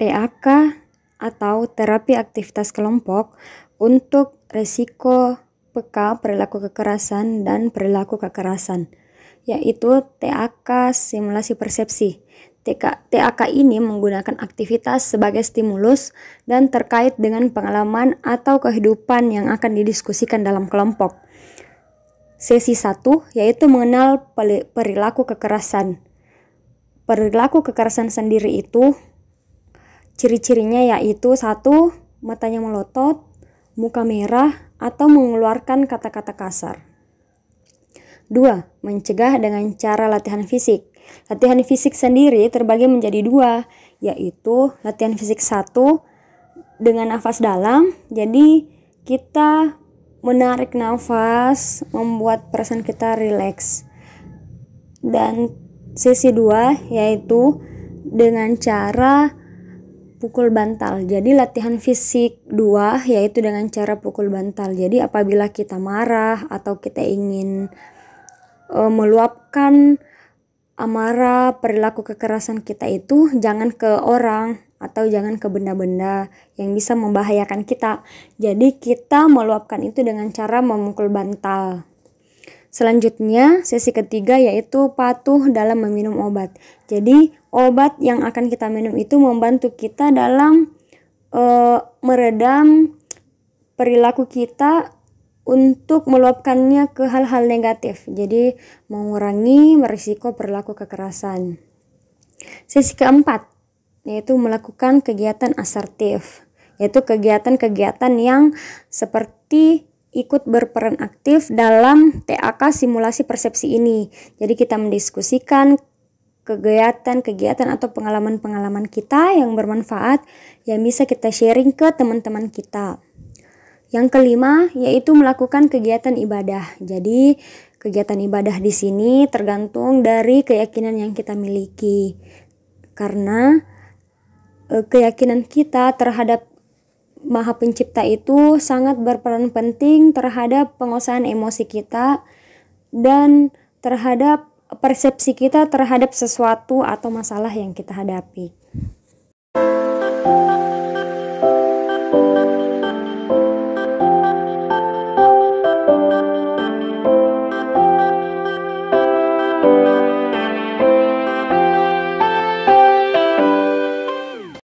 TAK atau terapi aktivitas kelompok untuk resiko peka perilaku kekerasan dan perilaku kekerasan, yaitu TAK simulasi persepsi. TAK ini menggunakan aktivitas sebagai stimulus dan terkait dengan pengalaman atau kehidupan yang akan didiskusikan dalam kelompok. Sesi 1 yaitu mengenal perilaku kekerasan. Perilaku kekerasan sendiri itu Ciri-cirinya yaitu satu, matanya melotot, muka merah, atau mengeluarkan kata-kata kasar. dua Mencegah dengan cara latihan fisik. Latihan fisik sendiri terbagi menjadi dua, yaitu latihan fisik satu dengan nafas dalam. Jadi kita menarik nafas, membuat perasaan kita rileks. Dan sisi dua yaitu dengan cara pukul bantal. Jadi latihan fisik dua yaitu dengan cara pukul bantal. Jadi apabila kita marah atau kita ingin e, meluapkan amarah, perilaku kekerasan kita itu jangan ke orang atau jangan ke benda-benda yang bisa membahayakan kita. Jadi kita meluapkan itu dengan cara memukul bantal. Selanjutnya, sesi ketiga yaitu patuh dalam meminum obat. Jadi, obat yang akan kita minum itu membantu kita dalam e, meredam perilaku kita untuk meluapkannya ke hal-hal negatif. Jadi, mengurangi risiko perilaku kekerasan. Sesi keempat yaitu melakukan kegiatan asertif, yaitu kegiatan-kegiatan yang seperti ikut berperan aktif dalam TAK simulasi persepsi ini. Jadi kita mendiskusikan kegiatan-kegiatan atau pengalaman-pengalaman kita yang bermanfaat yang bisa kita sharing ke teman-teman kita. Yang kelima yaitu melakukan kegiatan ibadah. Jadi kegiatan ibadah di sini tergantung dari keyakinan yang kita miliki. Karena eh, keyakinan kita terhadap Maha Pencipta itu sangat berperan penting terhadap penguasaan emosi kita dan terhadap persepsi kita terhadap sesuatu atau masalah yang kita hadapi. Thank you